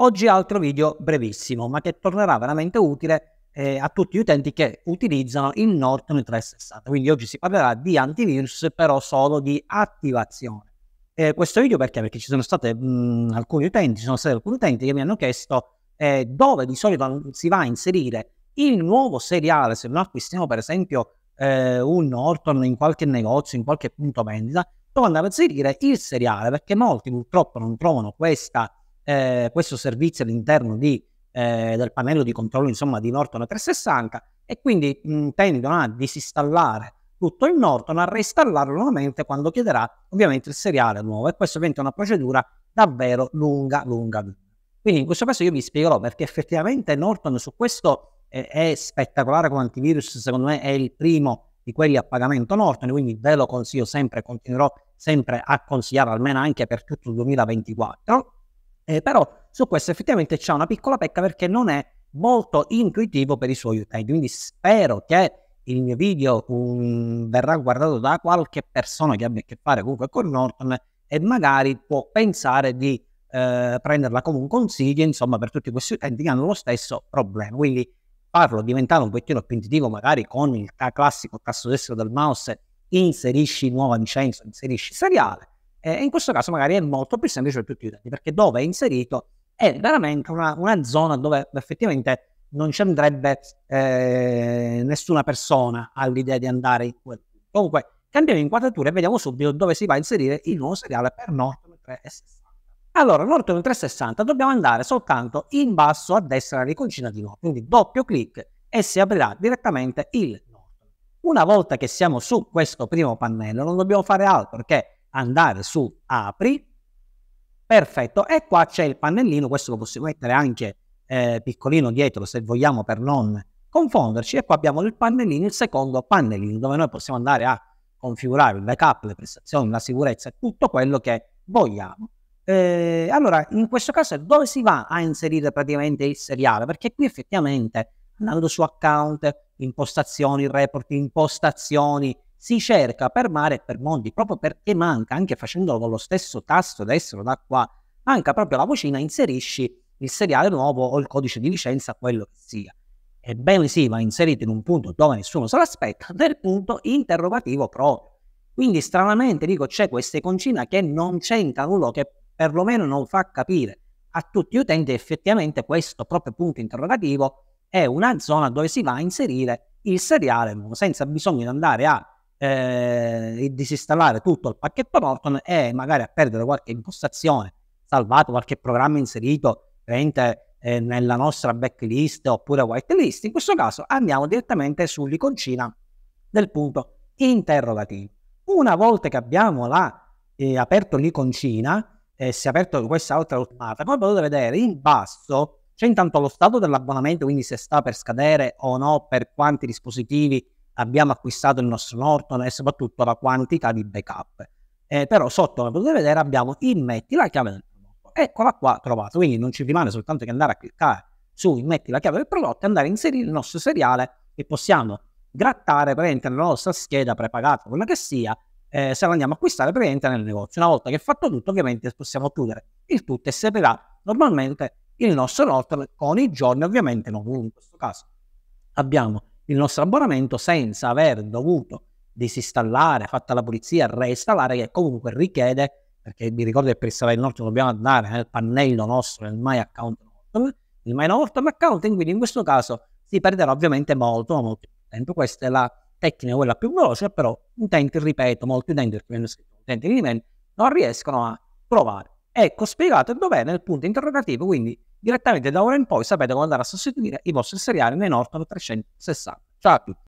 Oggi altro video brevissimo, ma che tornerà veramente utile eh, a tutti gli utenti che utilizzano il Norton 360. Quindi oggi si parlerà di antivirus, però solo di attivazione. Eh, questo video perché? Perché ci sono state mh, mm, alcuni utenti, ci sono stati alcuni utenti che mi hanno chiesto eh, dove di solito si va a inserire il nuovo seriale, se non acquistiamo per esempio eh, un Norton in qualche negozio, in qualche punto vendita, dove andare a inserire il seriale, perché molti purtroppo non trovano questa eh, questo servizio all'interno di, eh, del pannello di controllo insomma, di Norton 360 e quindi mh, tendono a disinstallare tutto il Norton, a reinstallarlo nuovamente quando chiederà ovviamente il seriale nuovo e questa ovviamente è una procedura davvero lunga, lunga. Quindi in questo caso io vi spiegherò perché effettivamente Norton su questo è, eh, è spettacolare come antivirus, secondo me è il primo di quelli a pagamento Norton, quindi ve lo consiglio sempre, continuerò sempre a consigliare almeno anche per tutto il 2024. Eh, però su questo effettivamente c'è una piccola pecca perché non è molto intuitivo per i suoi utenti. Quindi spero che il mio video um, verrà guardato da qualche persona che abbia a che fare comunque con Norton e magari può pensare di eh, prenderla come un consiglio, insomma, per tutti questi utenti che hanno lo stesso problema. Quindi farlo diventare un pochettino più intuitivo, magari con il classico tasto destro del mouse, inserisci nuova licenza, inserisci seriale, eh, in questo caso magari è molto più semplice per tutti gli utenti, perché dove è inserito è veramente una, una zona dove effettivamente non ci andrebbe eh, nessuna persona all'idea di andare in quel punto. Comunque, cambiamo inquadratura e vediamo subito dove si va a inserire il nuovo seriale per Norton 360. Allora, Norton 360 dobbiamo andare soltanto in basso a destra la riconcina di Norton, quindi doppio clic e si aprirà direttamente il Norton. Una volta che siamo su questo primo pannello non dobbiamo fare altro che andare su apri, perfetto, e qua c'è il pannellino, questo lo possiamo mettere anche eh, piccolino dietro se vogliamo per non confonderci, e qua abbiamo il pannellino, il secondo pannellino, dove noi possiamo andare a configurare il backup, le prestazioni, la sicurezza, e tutto quello che vogliamo. Eh, allora, in questo caso dove si va a inserire praticamente il seriale? Perché qui effettivamente andando su account, impostazioni, report, impostazioni, si cerca per mare e per monti, proprio perché manca, anche facendolo con lo stesso tasto destro da qua, manca proprio la vocina, inserisci il seriale nuovo o il codice di licenza, quello che sia. Ebbene sì, va inserito in un punto dove nessuno se l'aspetta, nel punto interrogativo proprio. Quindi stranamente dico c'è questa iconcina che non c'entra nulla, che perlomeno non fa capire a tutti gli utenti effettivamente questo proprio punto interrogativo è una zona dove si va a inserire il seriale senza bisogno di andare a eh, disinstallare tutto il pacchetto Norton e magari a perdere qualche impostazione, salvato qualche programma inserito veramente eh, nella nostra backlist oppure whitelist, in questo caso andiamo direttamente sull'iconcina del punto interrogativo. Una volta che abbiamo la, eh, aperto l'iconcina, eh, si è aperto questa altra ultimata, come potete vedere in basso c'è intanto lo stato dell'abbonamento, quindi se sta per scadere o no, per quanti dispositivi abbiamo acquistato il nostro Norton e soprattutto la quantità di backup. Eh, però sotto come potete vedere abbiamo il la chiave del prodotto. Eccola qua trovata, quindi non ci rimane soltanto che andare a cliccare su metti la chiave del prodotto e andare a inserire il nostro seriale e possiamo grattare praticamente nella nostra scheda prepagata, quella che sia, eh, se lo andiamo a acquistare praticamente nel negozio. Una volta che è fatto tutto ovviamente possiamo chiudere il tutto e servirà normalmente il nostro Norton con i giorni ovviamente non in questo caso abbiamo il nostro abbonamento senza aver dovuto disinstallare, fatta la pulizia, reinstallare, che comunque richiede, perché vi ricordo che per installare il nostro dobbiamo andare nel pannello nostro, nel My Account Norton, il My Norton Account, quindi in questo caso si perderà ovviamente molto, molto tempo. Questa è la tecnica, quella più veloce, però utenti, ripeto, molti utenti, perché mi scritto utenti di mail, non riescono a provare. Ecco spiegato dov'è nel punto interrogativo, quindi direttamente da ora in poi sapete come andare a sostituire i vostri seriali nei Norton 360. Ciao a tutti!